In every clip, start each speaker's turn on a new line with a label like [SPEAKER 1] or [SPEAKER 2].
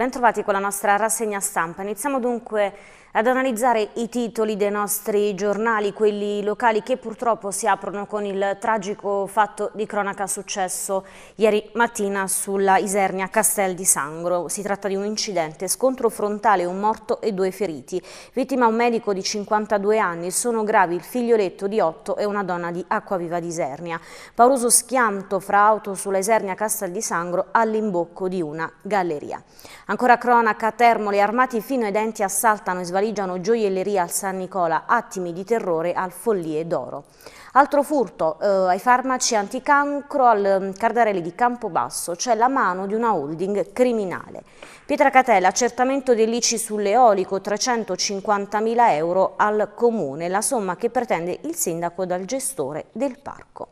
[SPEAKER 1] Bentrovati con la nostra rassegna stampa. Iniziamo dunque ad analizzare i titoli dei nostri giornali, quelli locali che purtroppo si aprono con il tragico fatto di cronaca successo ieri mattina sulla Isernia Castel di Sangro. Si tratta di un incidente, scontro frontale, un morto e due feriti. Vittima un medico di 52 anni, sono gravi il figlioletto di 8 e una donna di Acquaviva di Isernia. Pauroso schianto fra auto sulla Isernia Castel di Sangro all'imbocco di una galleria. Ancora cronaca, Termoli armati fino ai denti assaltano e svaluttano valigiano gioielleria al San Nicola, attimi di terrore al Follie d'Oro. Altro furto eh, ai farmaci anticancro al mm, Cardarelli di Campobasso, c'è cioè la mano di una holding criminale. Pietra Catella, accertamento dei lici sull'eolico, 350.000 euro al comune, la somma che pretende il sindaco dal gestore del parco.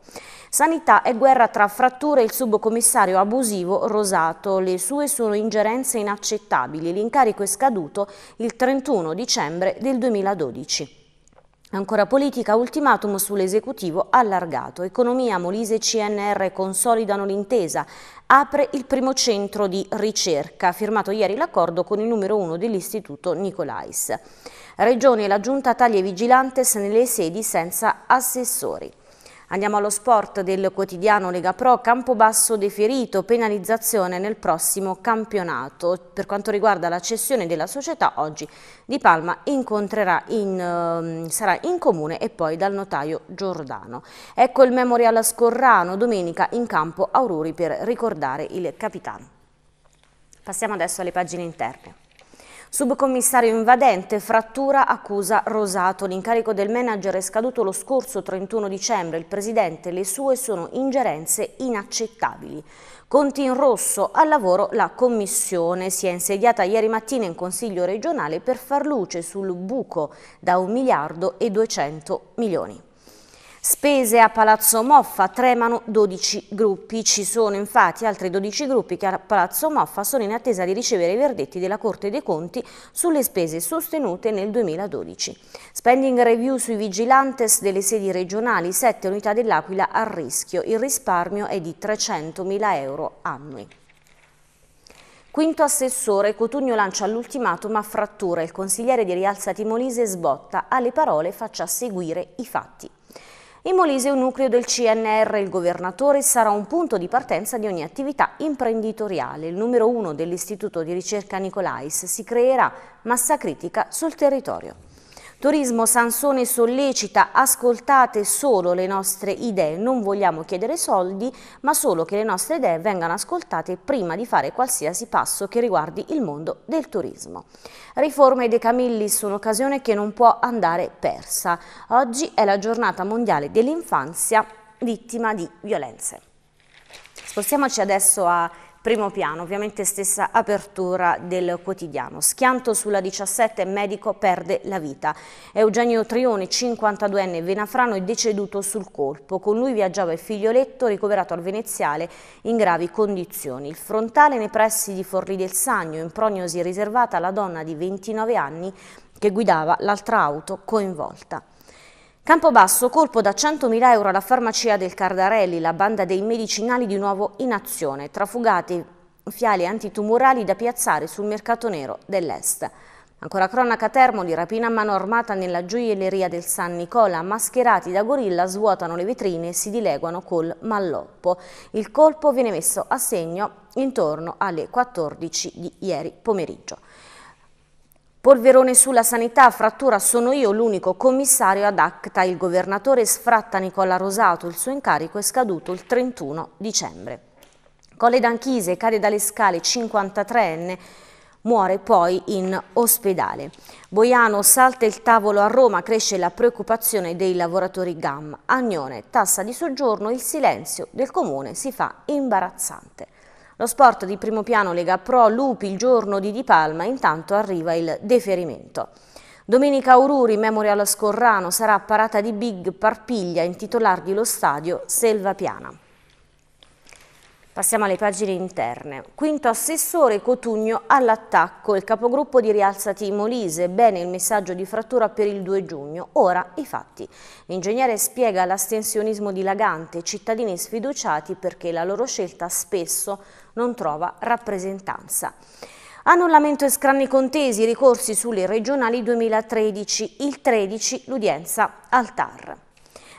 [SPEAKER 1] Sanità e guerra tra fratture e il subcommissario abusivo Rosato. Le sue sono ingerenze inaccettabili. L'incarico è scaduto il 31 dicembre del 2012. Ancora politica, ultimatum sull'esecutivo allargato. Economia, Molise e CNR consolidano l'intesa. Apre il primo centro di ricerca, firmato ieri l'accordo con il numero uno dell'istituto Nicolais. Regione e la giunta taglia vigilantes nelle sedi senza assessori. Andiamo allo sport del quotidiano Lega Pro, Campobasso deferito, penalizzazione nel prossimo campionato. Per quanto riguarda la cessione della società, oggi Di Palma in, ehm, sarà in comune e poi dal notaio Giordano. Ecco il Memorial Scorrano, domenica in campo Aurori per ricordare il capitano. Passiamo adesso alle pagine interne. Subcommissario invadente, frattura accusa Rosato. L'incarico del manager è scaduto lo scorso 31 dicembre. Il presidente le sue sono ingerenze inaccettabili. Conti in rosso, al lavoro la commissione si è insediata ieri mattina in consiglio regionale per far luce sul buco da 1 miliardo e 200 milioni. Spese a Palazzo Moffa tremano 12 gruppi, ci sono infatti altri 12 gruppi che a Palazzo Moffa sono in attesa di ricevere i verdetti della Corte dei Conti sulle spese sostenute nel 2012. Spending review sui vigilantes delle sedi regionali, 7 unità dell'Aquila a rischio, il risparmio è di 300.000 euro annui. Quinto assessore, Cotugno lancia l'ultimatum a frattura, il consigliere di Rialza Timolise sbotta, alle parole faccia seguire i fatti. In Molise un nucleo del CNR, il governatore sarà un punto di partenza di ogni attività imprenditoriale. Il numero uno dell'Istituto di ricerca Nicolais si creerà massa critica sul territorio. Turismo Sansone sollecita, ascoltate solo le nostre idee, non vogliamo chiedere soldi, ma solo che le nostre idee vengano ascoltate prima di fare qualsiasi passo che riguardi il mondo del turismo. Riforme dei Camilli sono un'occasione che non può andare persa. Oggi è la giornata mondiale dell'infanzia vittima di violenze. Spostiamoci adesso a primo piano, ovviamente stessa apertura del quotidiano. Schianto sulla 17, medico perde la vita. Eugenio Trione, 52enne, venafrano, è deceduto sul colpo. Con lui viaggiava il figlioletto ricoverato al veneziale in gravi condizioni. Il frontale nei pressi di Forlì del Sagno, in prognosi riservata alla donna di 29 anni che guidava l'altra auto coinvolta. Campobasso, colpo da 100.000 euro alla farmacia del Cardarelli, la banda dei medicinali di nuovo in azione, trafugati fiali antitumorali da piazzare sul mercato nero dell'Est. Ancora cronaca Termoli, rapina a mano armata nella gioielleria del San Nicola, mascherati da gorilla svuotano le vetrine e si dileguano col malloppo. Il colpo viene messo a segno intorno alle 14 di ieri pomeriggio. Polverone sulla sanità, frattura sono io l'unico commissario ad acta, il governatore sfratta Nicola Rosato, il suo incarico è scaduto il 31 dicembre. Colle d'Anchise cade dalle scale 53enne, muore poi in ospedale. Boiano salta il tavolo a Roma, cresce la preoccupazione dei lavoratori GAM. Agnone, tassa di soggiorno, il silenzio del comune si fa imbarazzante. Lo sport di primo piano Lega Pro Lupi il giorno di Di Palma, intanto arriva il deferimento. Domenica Aururi, Memorial Scorrano, sarà parata di Big Parpiglia, intitolargli lo stadio Selva Piana. Passiamo alle pagine interne. Quinto assessore Cotugno all'attacco, il capogruppo di Rialzati Molise, bene il messaggio di frattura per il 2 giugno, ora i fatti. L'ingegnere spiega l'astensionismo dilagante, cittadini sfiduciati perché la loro scelta spesso non trova rappresentanza. Annullamento e scranni contesi ricorsi sulle regionali 2013, il 13 l'udienza al TAR.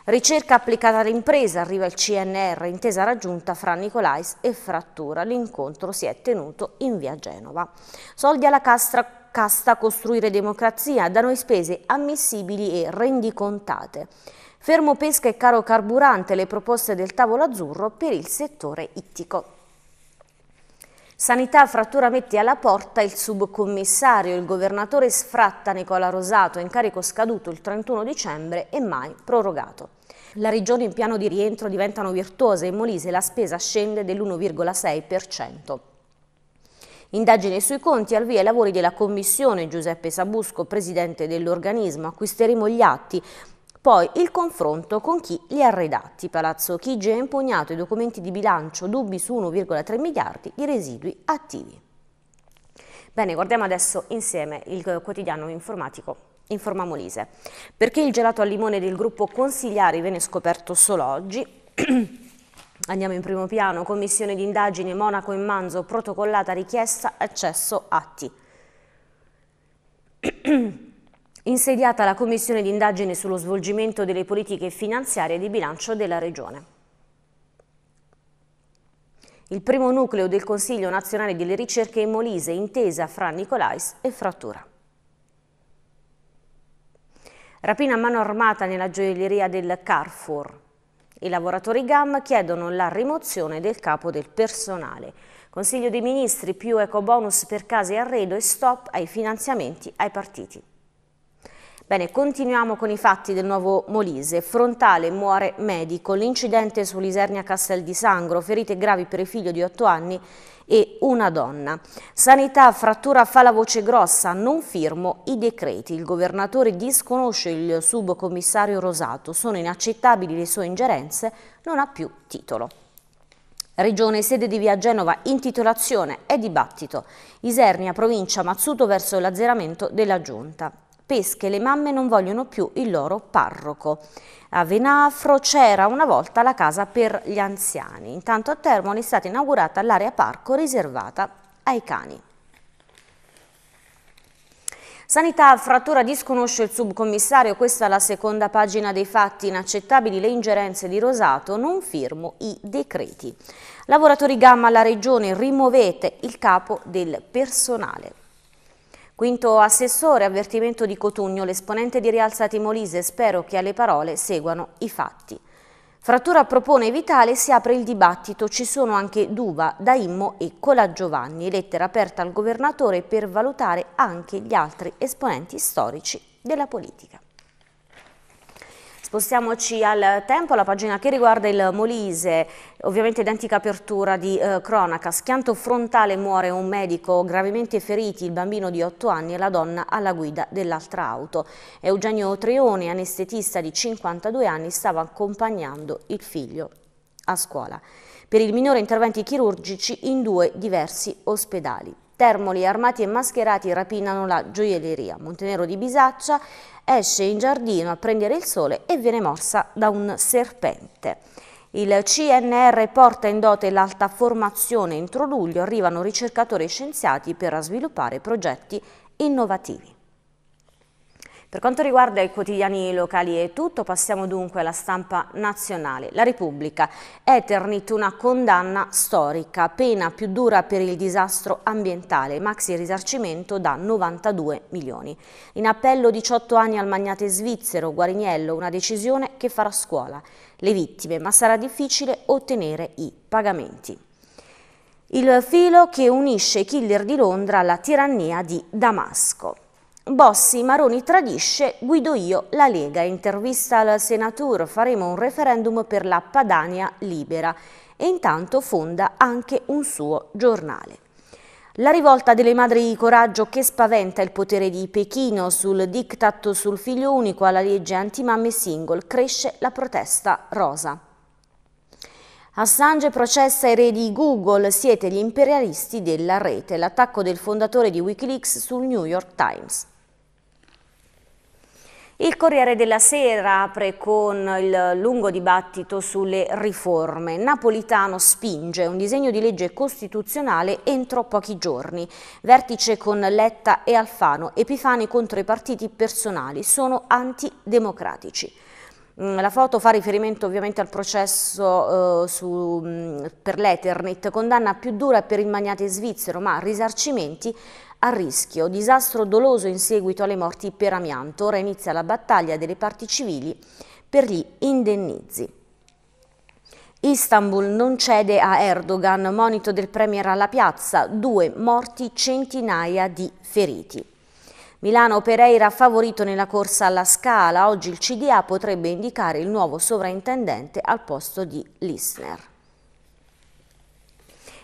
[SPEAKER 1] Ricerca applicata all'impresa, arriva il CNR, intesa raggiunta fra Nicolais e Frattura. L'incontro si è tenuto in via Genova. Soldi alla castra, casta costruire democrazia, da noi spese ammissibili e rendicontate. Fermo pesca e caro carburante le proposte del tavolo azzurro per il settore ittico. Sanità frattura metti alla porta il subcommissario, il governatore sfratta Nicola Rosato, incarico scaduto il 31 dicembre e mai prorogato. La regione in piano di rientro diventano virtuose, in Molise la spesa scende dell'1,6%. Indagine sui conti al via i lavori della Commissione Giuseppe Sabusco, presidente dell'organismo. Acquisteremo gli atti poi il confronto con chi li ha redatti. Palazzo Chigi ha impugnato i documenti di bilancio, dubbi su 1,3 miliardi di residui attivi. Bene, guardiamo adesso insieme il quotidiano informatico Informa Molise. Perché il gelato al limone del gruppo Consigliari viene scoperto solo oggi? Andiamo in primo piano, commissione d'indagine Monaco in Manzo, protocollata richiesta, accesso atti. insediata la commissione d'indagine sullo svolgimento delle politiche finanziarie di bilancio della Regione. Il primo nucleo del Consiglio nazionale delle ricerche in Molise, intesa fra Nicolais e Frattura. Rapina a mano armata nella gioielleria del Carrefour. I lavoratori GAM chiedono la rimozione del capo del personale. Consiglio dei Ministri più ecobonus per case e arredo e stop ai finanziamenti ai partiti. Bene, continuiamo con i fatti del nuovo Molise. Frontale muore medico. L'incidente su Lisernia Castel di Sangro, ferite gravi per il figlio di 8 anni e una donna. Sanità, frattura fa la voce grossa, non firmo i decreti. Il governatore disconosce il subcommissario Rosato, sono inaccettabili le sue ingerenze, non ha più titolo. Regione, sede di Via Genova, intitolazione e dibattito. Isernia, provincia Mazzuto verso l'azzeramento della giunta pesche, le mamme non vogliono più il loro parroco. A Venafro c'era una volta la casa per gli anziani, intanto a Termoli è stata inaugurata l'area parco riservata ai cani. Sanità frattura disconosce il subcommissario, questa è la seconda pagina dei fatti inaccettabili, le ingerenze di Rosato, non firmo i decreti. Lavoratori Gamma alla regione, rimuovete il capo del personale. Quinto assessore, avvertimento di Cotugno, l'esponente di Rialzati Molise, spero che alle parole seguano i fatti. Frattura propone Vitale, si apre il dibattito, ci sono anche Duva, Daimmo e Colagiovanni, lettera aperta al governatore per valutare anche gli altri esponenti storici della politica. Spostiamoci al tempo, alla pagina che riguarda il Molise, ovviamente identica apertura di eh, cronaca. Schianto frontale muore un medico, gravemente feriti il bambino di 8 anni e la donna alla guida dell'altra auto. Eugenio Treone, anestetista di 52 anni, stava accompagnando il figlio a scuola. Per il minore interventi chirurgici in due diversi ospedali. Termoli, armati e mascherati rapinano la gioielleria. Montenero di Bisaccia esce in giardino a prendere il sole e viene morsa da un serpente. Il CNR porta in dote l'alta formazione. Entro luglio arrivano ricercatori e scienziati per sviluppare progetti innovativi. Per quanto riguarda i quotidiani locali è tutto, passiamo dunque alla stampa nazionale. La Repubblica, Eternit una condanna storica, pena più dura per il disastro ambientale, maxi risarcimento da 92 milioni. In appello 18 anni al magnate svizzero Guariniello, una decisione che farà scuola. Le vittime, ma sarà difficile ottenere i pagamenti. Il filo che unisce i killer di Londra alla tirannia di Damasco. Bossi, Maroni tradisce, guido io la Lega. Intervista al senatore, faremo un referendum per la Padania libera e intanto fonda anche un suo giornale. La rivolta delle madri di coraggio che spaventa il potere di Pechino sul diktat sul figlio unico alla legge antimamme single cresce la protesta rosa. Assange processa i re di Google, siete gli imperialisti della rete, l'attacco del fondatore di Wikileaks sul New York Times. Il Corriere della Sera apre con il lungo dibattito sulle riforme. Napolitano spinge un disegno di legge costituzionale entro pochi giorni. Vertice con Letta e Alfano, Epifani contro i partiti personali, sono antidemocratici. Mm, la foto fa riferimento ovviamente al processo eh, su, mm, per l'Eternit, condanna più dura per il magnate svizzero, ma risarcimenti a rischio, disastro doloso in seguito alle morti per amianto, ora inizia la battaglia delle parti civili per gli indennizi. Istanbul non cede a Erdogan, monito del Premier alla piazza, due morti, centinaia di feriti. Milano Pereira favorito nella corsa alla Scala, oggi il CDA potrebbe indicare il nuovo sovrintendente al posto di Lissner.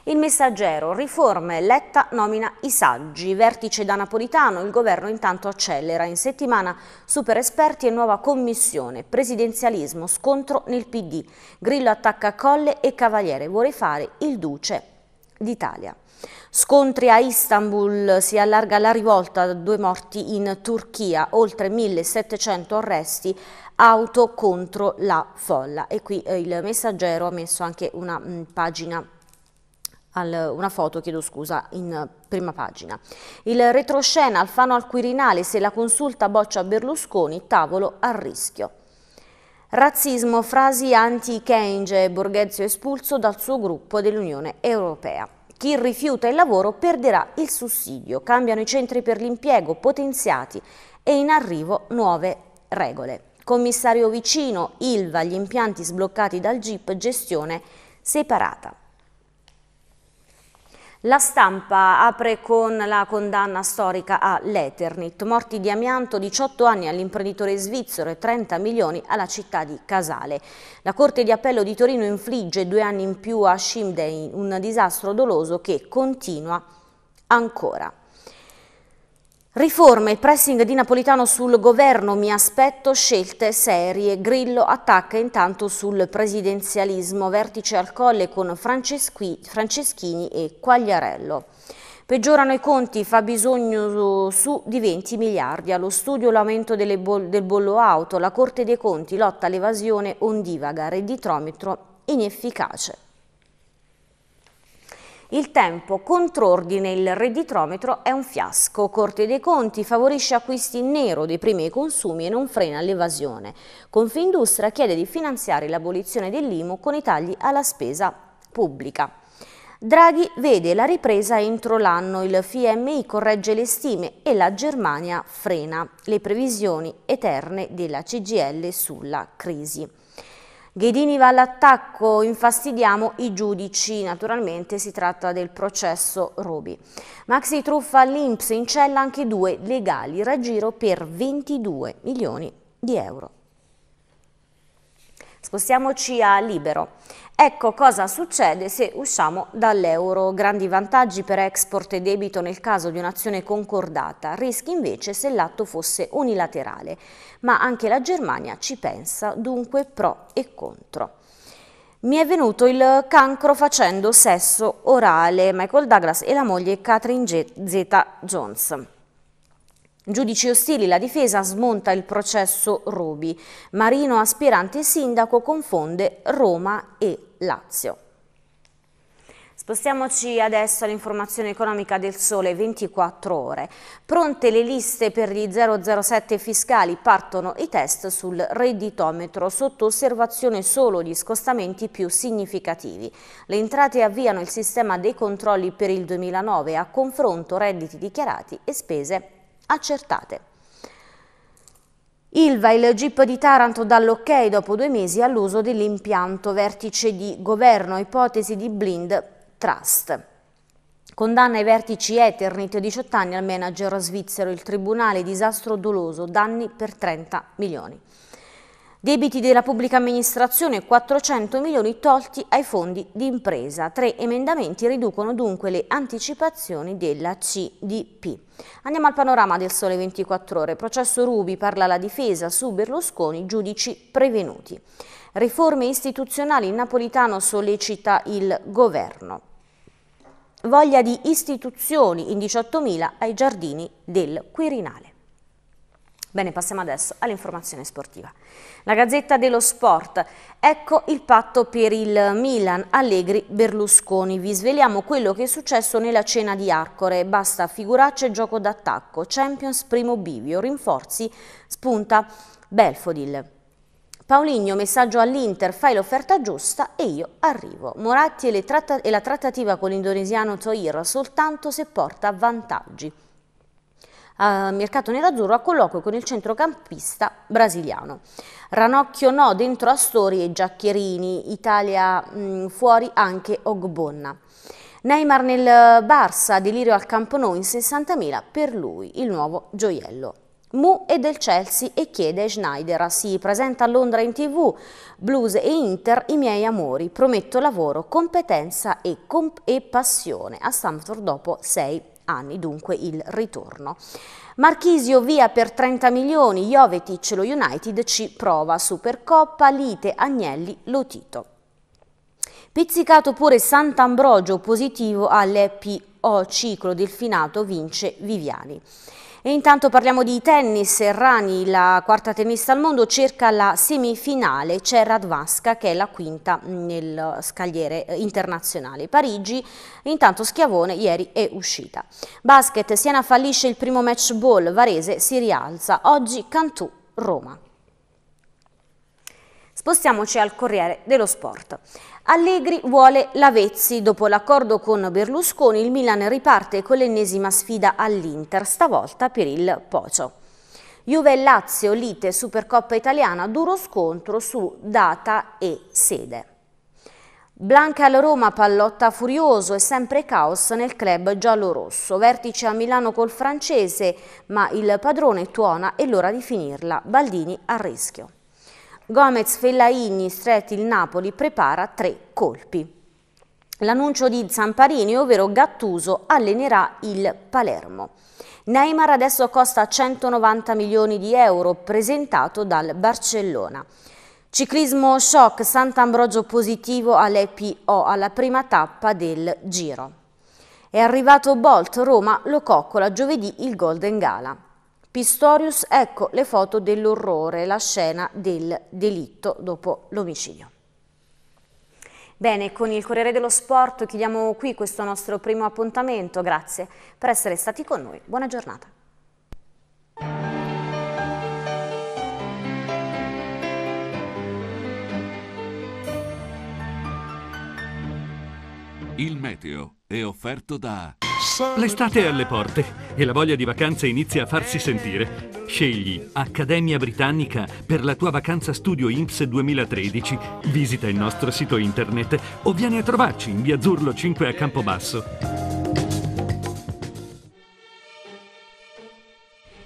[SPEAKER 1] Il messaggero, riforme, Letta nomina i saggi, vertice da Napolitano, il governo intanto accelera, in settimana super esperti e nuova commissione, presidenzialismo, scontro nel PD, Grillo attacca Colle e Cavaliere, vuole fare il duce d'Italia. Scontri a Istanbul, si allarga la rivolta, due morti in Turchia, oltre 1700 arresti, auto contro la folla. E qui eh, il messaggero ha messo anche una mh, mm, pagina al, una foto, chiedo scusa, in prima pagina. Il retroscena Alfano al Quirinale, se la consulta boccia Berlusconi, tavolo a rischio. Razzismo, frasi anti-Keynes, Borghezio espulso dal suo gruppo dell'Unione Europea. Chi rifiuta il lavoro perderà il sussidio, cambiano i centri per l'impiego, potenziati e in arrivo nuove regole. Commissario vicino, Ilva, gli impianti sbloccati dal GIP, gestione separata. La stampa apre con la condanna storica a Leternit, morti di amianto, 18 anni all'imprenditore svizzero e 30 milioni alla città di Casale. La Corte di Appello di Torino infligge due anni in più a Shimdei, un disastro doloso che continua ancora. Riforme, il pressing di Napolitano sul governo, mi aspetto scelte serie. Grillo attacca intanto sul presidenzialismo, vertice al colle con Franceschi, Franceschini e Quagliarello. Peggiorano i conti, fa bisogno su di 20 miliardi. Allo studio l'aumento bo del bollo auto, la Corte dei Conti lotta all'evasione ondivaga, redditrometro inefficace. Il tempo contrordine il redditrometro è un fiasco. Corte dei Conti favorisce acquisti in nero dei primi consumi e non frena l'evasione. Confindustria chiede di finanziare l'abolizione dell'IMU con i tagli alla spesa pubblica. Draghi vede la ripresa entro l'anno, il FMI corregge le stime e la Germania frena le previsioni eterne della CGL sulla crisi. Ghedini va all'attacco, infastidiamo i giudici, naturalmente si tratta del processo Rubi. Maxi truffa all'Inps, in cella anche due legali, raggiro per 22 milioni di euro. Spostiamoci a Libero. Ecco cosa succede se usciamo dall'euro. Grandi vantaggi per export e debito nel caso di un'azione concordata, rischi invece se l'atto fosse unilaterale. Ma anche la Germania ci pensa, dunque pro e contro. Mi è venuto il cancro facendo sesso orale. Michael Douglas e la moglie Catherine Zeta-Jones. Giudici ostili, la difesa smonta il processo Robi. Marino aspirante sindaco confonde Roma e Lazio. Spostiamoci adesso all'informazione economica del sole 24 ore. Pronte le liste per gli 007 fiscali, partono i test sul redditometro, sotto osservazione solo gli scostamenti più significativi. Le entrate avviano il sistema dei controlli per il 2009 a confronto redditi dichiarati e spese accertate. Ilva, il GIP di Taranto dà l'ok ok dopo due mesi all'uso dell'impianto vertice di governo, ipotesi di blind trust. Condanna ai vertici Eternit, 18 anni al manager svizzero, il tribunale disastro doloso, danni per 30 milioni. Debiti della pubblica amministrazione 400 milioni tolti ai fondi di impresa. Tre emendamenti riducono dunque le anticipazioni della CDP. Andiamo al panorama del Sole 24 Ore. Processo Rubi parla la difesa su Berlusconi, giudici prevenuti. Riforme istituzionali, Napolitano sollecita il governo. Voglia di istituzioni in 18.000 ai giardini del Quirinale. Bene, passiamo adesso all'informazione sportiva. La Gazzetta dello Sport. Ecco il patto per il Milan, Allegri, Berlusconi. Vi sveliamo quello che è successo nella cena di Arcore. Basta figuracce e gioco d'attacco. Champions primo bivio, rinforzi, spunta Belfodil. Pauligno, messaggio all'Inter, fai l'offerta giusta e io arrivo. Moratti e, e la trattativa con l'indonesiano Toir soltanto se porta vantaggi. Mercato Nerazzurro a colloquio con il centrocampista brasiliano. Ranocchio no dentro Astori e Giacchierini, Italia mh, mm, fuori anche Ogbonna. Neymar nel eh, Barça, delirio al Camponou in 60.000 per lui, il nuovo gioiello. Mu è del Chelsea e chiede Schneider, ah si presenta a Londra in tv, blues e Inter, i miei amori, prometto lavoro, competenza e, comp e passione a Stamford dopo sei anni, dunque il ritorno. Marchisio via per 30 milioni, Jovetic lo United ci prova, Supercoppa, Lite, Agnelli, Lotito. Pizzicato pure Sant'Ambrogio positivo all'EPO ciclo delfinato vince Viviani. E intanto parliamo di tennis, Rani, la quarta tennista al mondo, cerca la semifinale, c'è Radvasca che è la quinta nel scagliere eh, internazionale. Parigi, intanto Schiavone ieri è uscita. Basket, Siena fallisce il primo match ball, Varese si rialza, oggi Cantù, Roma. Spostiamoci al Corriere dello Sport. Allegri vuole Lavezzi. Dopo l'accordo con Berlusconi, il Milan riparte con l'ennesima sfida all'Inter, stavolta per il Pocio. Juve e Lazio, lite, Supercoppa italiana, duro scontro su data e sede. Blanca alla Roma, pallotta furioso e sempre caos nel club giallo-rosso. Vertice a Milano col francese, ma il padrone tuona e l'ora di finirla. Baldini a rischio. Gomez, Fellaini, stretti il Napoli, prepara tre colpi. L'annuncio di Zamparini, ovvero Gattuso, allenerà il Palermo. Neymar adesso costa 190 milioni di euro, presentato dal Barcellona. Ciclismo shock, Sant'Ambrogio positivo all'EPO alla prima tappa del Giro. È arrivato Bolt, Roma lo coccola giovedì il Golden Gala. Pistorius, ecco le foto dell'orrore, la scena del delitto dopo l'omicidio. Bene, con il Corriere dello Sport chiudiamo qui questo nostro primo appuntamento. Grazie per essere stati con noi. Buona giornata. Il meteo è offerto da... L'estate è alle porte e la voglia di vacanza inizia a farsi sentire. Scegli Accademia Britannica per la tua vacanza studio IMSS 2013. Visita il nostro sito internet o vieni a trovarci in via Zurlo 5 a Campobasso.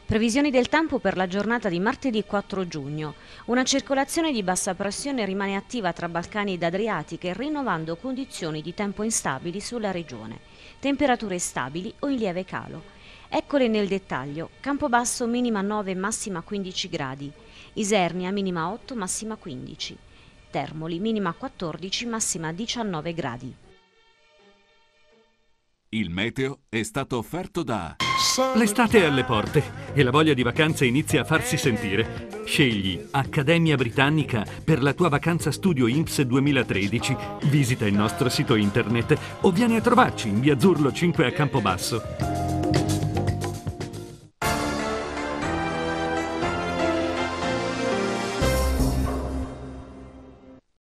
[SPEAKER 1] Previsioni del tempo per la giornata di martedì 4 giugno. Una circolazione di bassa pressione rimane attiva tra Balcani ed Adriatiche, rinnovando condizioni di tempo instabili sulla regione temperature stabili o in lieve calo. Eccole nel dettaglio. Campobasso minima 9, massima 15 gradi. Isernia minima 8, massima 15. Termoli minima 14, massima 19 gradi. Il meteo è stato offerto da... L'estate è alle porte e la voglia di vacanze inizia a farsi sentire. Scegli Accademia Britannica per la tua vacanza studio IMPS 2013. Visita il nostro sito internet o vieni a trovarci in via Zurlo 5 a Campobasso.